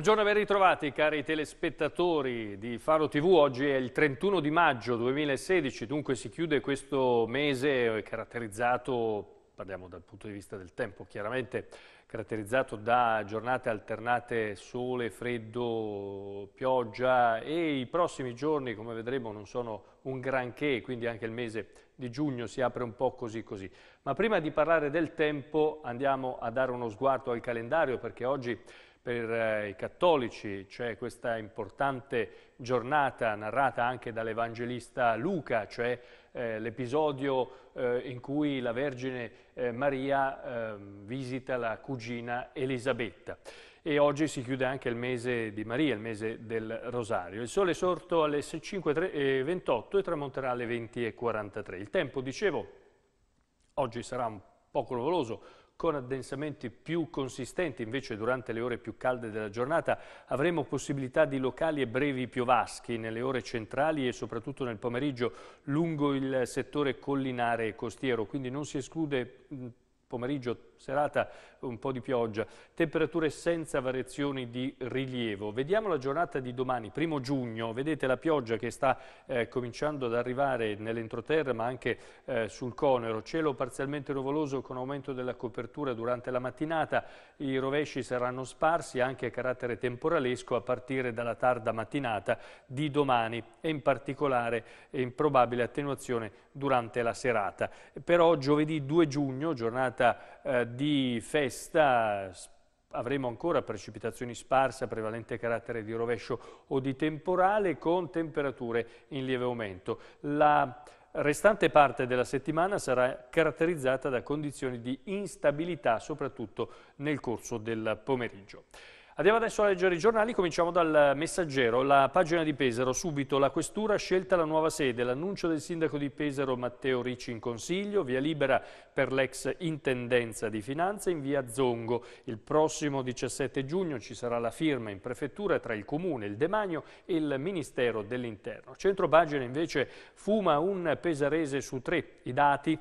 Buongiorno e ben ritrovati cari telespettatori di Faro TV, oggi è il 31 di maggio 2016, dunque si chiude questo mese eh, caratterizzato, parliamo dal punto di vista del tempo chiaramente, caratterizzato da giornate alternate sole, freddo, pioggia e i prossimi giorni come vedremo non sono un granché, quindi anche il mese di giugno si apre un po' così così. Ma prima di parlare del tempo andiamo a dare uno sguardo al calendario perché oggi per eh, i cattolici c'è questa importante giornata narrata anche dall'Evangelista Luca, cioè eh, l'episodio eh, in cui la Vergine eh, Maria ehm, visita la cugina Elisabetta. E oggi si chiude anche il mese di Maria, il mese del Rosario. Il sole è sorto alle 5.28 eh, e tramonterà alle 20.43. Il tempo, dicevo, oggi sarà un po' clovoloso, con addensamenti più consistenti, invece durante le ore più calde della giornata avremo possibilità di locali e brevi piovaschi nelle ore centrali e soprattutto nel pomeriggio lungo il settore collinare e costiero, quindi non si esclude pomeriggio serata un po' di pioggia, temperature senza variazioni di rilievo. Vediamo la giornata di domani, primo giugno, vedete la pioggia che sta eh, cominciando ad arrivare nell'entroterra ma anche eh, sul Conero, cielo parzialmente nuvoloso con aumento della copertura durante la mattinata, i rovesci saranno sparsi anche a carattere temporalesco a partire dalla tarda mattinata di domani e in particolare in probabile attenuazione durante la serata. Però giovedì 2 giugno, giornata eh, di festa avremo ancora precipitazioni sparse prevalente carattere di rovescio o di temporale con temperature in lieve aumento. La restante parte della settimana sarà caratterizzata da condizioni di instabilità soprattutto nel corso del pomeriggio. Andiamo adesso a leggere i giornali, cominciamo dal messaggero, la pagina di Pesaro, subito la questura scelta la nuova sede, l'annuncio del sindaco di Pesaro Matteo Ricci in consiglio, via libera per l'ex intendenza di finanza in via Zongo. Il prossimo 17 giugno ci sarà la firma in prefettura tra il comune, il Demagno e il Ministero dell'Interno. Centro pagina invece fuma un pesarese su tre, i dati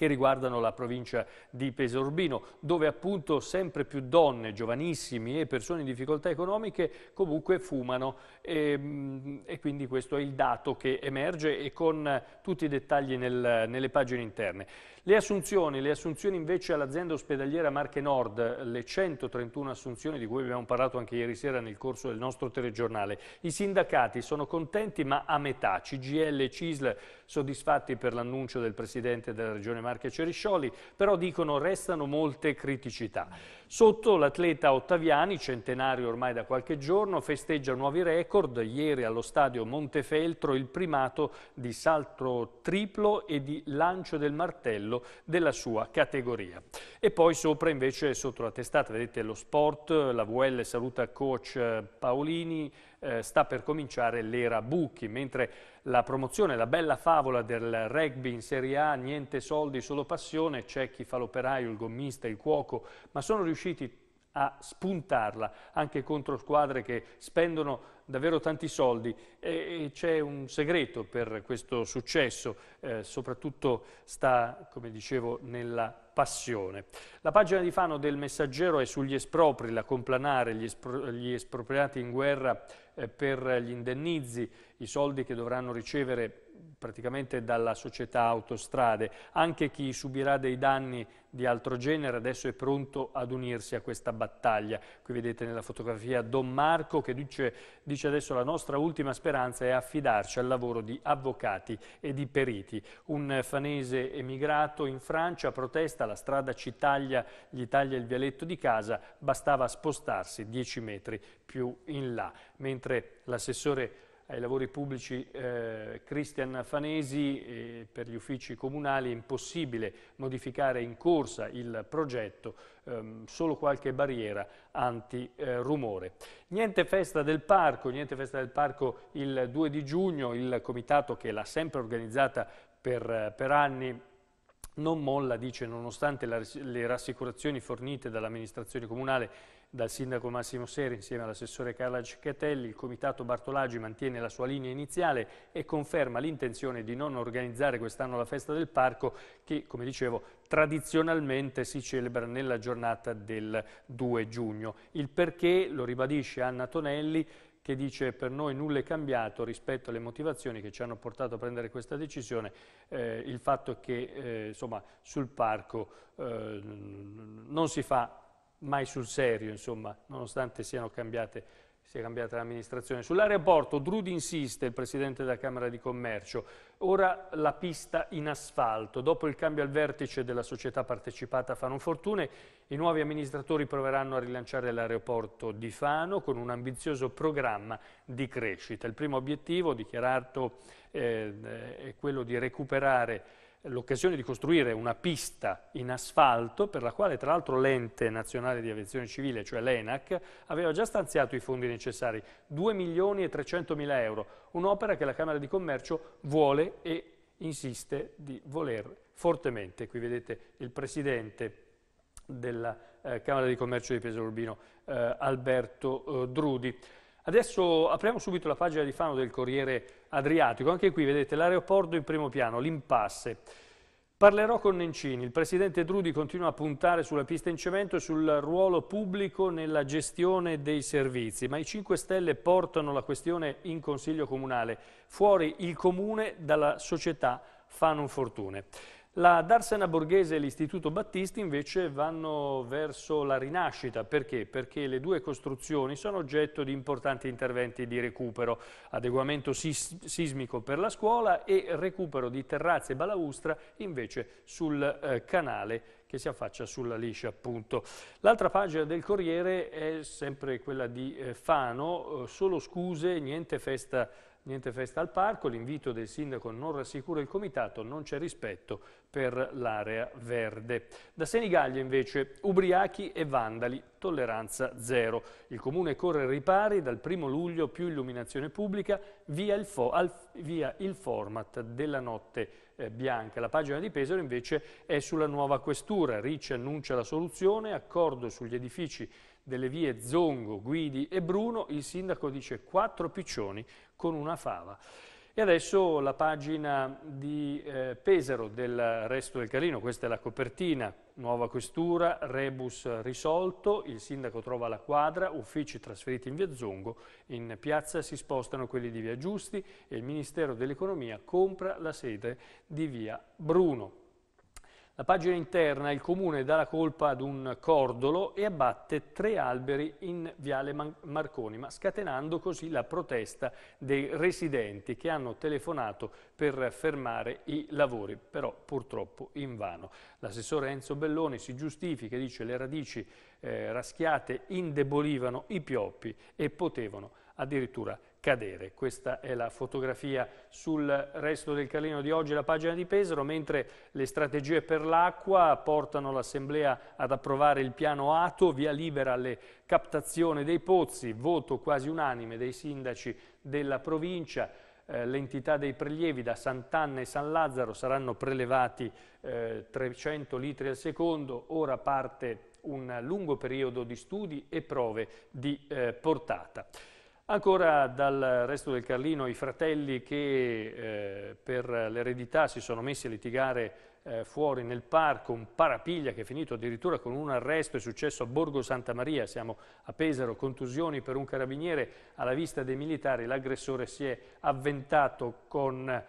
che riguardano la provincia di Pesorbino, dove appunto sempre più donne, giovanissimi e persone in difficoltà economiche comunque fumano e, ehm, e quindi questo è il dato che emerge e con tutti i dettagli nel, nelle pagine interne. Le assunzioni, le assunzioni invece all'azienda ospedaliera Marche Nord, le 131 assunzioni di cui abbiamo parlato anche ieri sera nel corso del nostro telegiornale. I sindacati sono contenti ma a metà, CGL e CISL soddisfatti per l'annuncio del Presidente della Regione Marche Ceriscioli, però dicono restano molte criticità. Sotto l'atleta Ottaviani, centenario ormai da qualche giorno, festeggia nuovi record. Ieri allo stadio Montefeltro il primato di salto triplo e di lancio del martello della sua categoria. E poi sopra invece sotto la testata vedete lo sport, la VL saluta coach eh, Paolini, eh, sta per cominciare l'era Bucchi, mentre la promozione, la bella favola del rugby in Serie A, niente soldi, solo passione, c'è chi fa l'operaio, il gommista, il cuoco, ma sono riusciti a spuntarla anche contro squadre che spendono davvero tanti soldi e c'è un segreto per questo successo, eh, soprattutto sta, come dicevo, nella passione. La pagina di Fano del Messaggero è sugli espropri, la complanare, gli, espro gli espropriati in guerra eh, per gli indennizi, i soldi che dovranno ricevere praticamente dalla società autostrade. Anche chi subirà dei danni di altro genere adesso è pronto ad unirsi a questa battaglia. Qui vedete nella fotografia Don Marco che dice, dice adesso la nostra ultima speranza è affidarci al lavoro di avvocati e di periti. Un fanese emigrato in Francia protesta, la strada ci taglia, gli taglia il vialetto di casa, bastava spostarsi 10 metri più in là. Mentre l'assessore ai lavori pubblici eh, Cristian Fanesi, eh, per gli uffici comunali è impossibile modificare in corsa il progetto, ehm, solo qualche barriera antirumore. Niente festa del parco, niente festa del parco il 2 di giugno, il comitato che l'ha sempre organizzata per, per anni non molla, dice, nonostante la, le rassicurazioni fornite dall'amministrazione comunale dal sindaco Massimo Seri insieme all'assessore Carla Ciccatelli, il comitato Bartolaggi mantiene la sua linea iniziale e conferma l'intenzione di non organizzare quest'anno la festa del parco che, come dicevo, tradizionalmente si celebra nella giornata del 2 giugno. Il perché lo ribadisce Anna Tonelli, che dice per noi nulla è cambiato rispetto alle motivazioni che ci hanno portato a prendere questa decisione, eh, il fatto che eh, insomma, sul parco eh, non si fa mai sul serio, insomma, nonostante cambiate, sia cambiata l'amministrazione. Sull'aeroporto Drudi insiste, il presidente della Camera di Commercio, ora la pista in asfalto. Dopo il cambio al vertice della società partecipata Fano Fortune, i nuovi amministratori proveranno a rilanciare l'aeroporto di Fano con un ambizioso programma di crescita. Il primo obiettivo dichiarato eh, è quello di recuperare l'occasione di costruire una pista in asfalto per la quale tra l'altro l'ente nazionale di aviazione civile, cioè l'ENAC, aveva già stanziato i fondi necessari, 2 milioni e 300 mila euro, un'opera che la Camera di Commercio vuole e insiste di voler fortemente. Qui vedete il presidente della eh, Camera di Commercio di Pesaro Urbino, eh, Alberto eh, Drudi. Adesso apriamo subito la pagina di Fano del Corriere Adriatico. Anche qui vedete l'aeroporto in primo piano, l'impasse. Parlerò con Nencini. Il presidente Drudi continua a puntare sulla pista in cemento e sul ruolo pubblico nella gestione dei servizi, ma i 5 Stelle portano la questione in Consiglio Comunale. Fuori il Comune dalla società Fanum Fortune. La Darsena Borghese e l'Istituto Battisti invece vanno verso la rinascita. Perché? Perché le due costruzioni sono oggetto di importanti interventi di recupero, adeguamento sis sismico per la scuola e recupero di terrazze e balaustra invece sul eh, canale che si affaccia sulla liscia appunto. L'altra pagina del Corriere è sempre quella di eh, Fano, eh, solo scuse, niente festa Niente festa al parco, l'invito del sindaco non rassicura il comitato, non c'è rispetto per l'area verde. Da Senigallia invece, ubriachi e vandali, tolleranza zero. Il comune corre ripari, dal primo luglio più illuminazione pubblica via il, fo, al, via il format della notte eh, bianca. La pagina di Pesaro invece è sulla nuova questura, Ricci annuncia la soluzione, accordo sugli edifici delle vie Zongo, Guidi e Bruno, il sindaco dice quattro piccioni con una fava. E adesso la pagina di eh, Pesaro del Resto del Carlino, questa è la copertina, nuova questura, rebus risolto, il sindaco trova la quadra, uffici trasferiti in via Zongo, in piazza si spostano quelli di via Giusti e il Ministero dell'Economia compra la sede di via Bruno. La pagina interna, il comune dà la colpa ad un cordolo e abbatte tre alberi in Viale Marconi, ma scatenando così la protesta dei residenti che hanno telefonato per fermare i lavori, però purtroppo invano. L'assessore Enzo Belloni si giustifica e dice che le radici eh, raschiate indebolivano i pioppi e potevano addirittura cadere. Questa è la fotografia sul resto del calino di oggi, la pagina di Pesaro, mentre le strategie per l'acqua portano l'Assemblea ad approvare il piano ATO, via libera alle captazioni dei pozzi, voto quasi unanime dei sindaci della provincia, eh, l'entità dei prelievi da Sant'Anna e San Lazzaro saranno prelevati eh, 300 litri al secondo, ora parte un lungo periodo di studi e prove di eh, portata. Ancora dal resto del Carlino i fratelli che eh, per l'eredità si sono messi a litigare eh, fuori nel parco, un parapiglia che è finito addirittura con un arresto, è successo a Borgo Santa Maria, siamo a Pesaro, contusioni per un carabiniere, alla vista dei militari l'aggressore si è avventato con eh,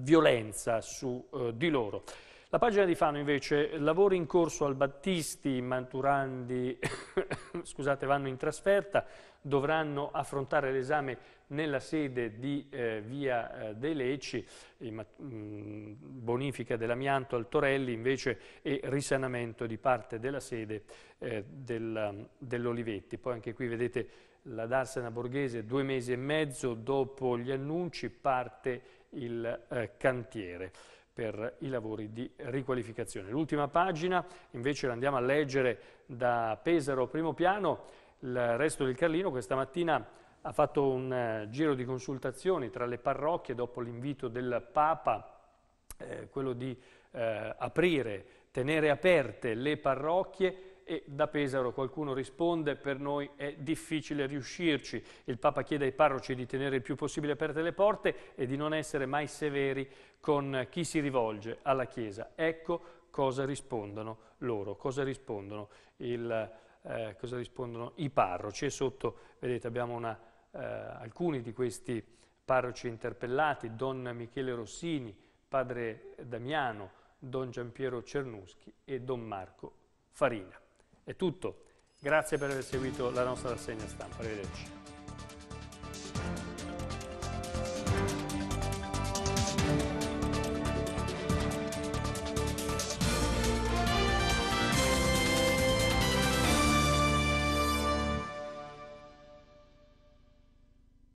violenza su eh, di loro. La pagina di Fano invece, lavori in corso al Battisti, i Manturandi, scusate, vanno in trasferta, dovranno affrontare l'esame nella sede di eh, Via eh, dei Lecci, mh, mm, bonifica dell'amianto al Torelli invece e risanamento di parte della sede eh, del, dell'Olivetti. Poi anche qui vedete la Darsena Borghese, due mesi e mezzo dopo gli annunci parte il eh, cantiere per i lavori di riqualificazione. L'ultima pagina invece la andiamo a leggere da Pesaro primo piano, il resto del Carlino questa mattina ha fatto un eh, giro di consultazioni tra le parrocchie dopo l'invito del Papa, eh, quello di eh, aprire, tenere aperte le parrocchie e da Pesaro qualcuno risponde per noi è difficile riuscirci. Il Papa chiede ai parroci di tenere il più possibile aperte le porte e di non essere mai severi con chi si rivolge alla Chiesa. Ecco cosa rispondono loro, cosa rispondono, il, eh, cosa rispondono i parroci. E sotto, vedete, abbiamo una, eh, alcuni di questi parroci interpellati, Don Michele Rossini, Padre Damiano, Don Giampiero Cernuschi e Don Marco Farina. È tutto. Grazie per aver seguito la nostra rassegna stampa. Arrivederci.